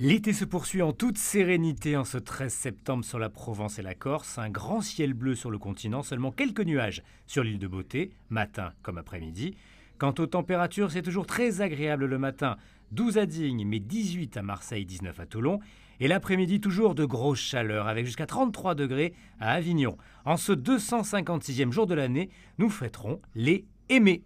L'été se poursuit en toute sérénité en ce 13 septembre sur la Provence et la Corse. Un grand ciel bleu sur le continent, seulement quelques nuages sur l'île de Beauté, matin comme après-midi. Quant aux températures, c'est toujours très agréable le matin. 12 à Digne, mais 18 à Marseille, 19 à Toulon. Et l'après-midi, toujours de grosses chaleurs, avec jusqu'à 33 degrés à Avignon. En ce 256e jour de l'année, nous fêterons les aimés.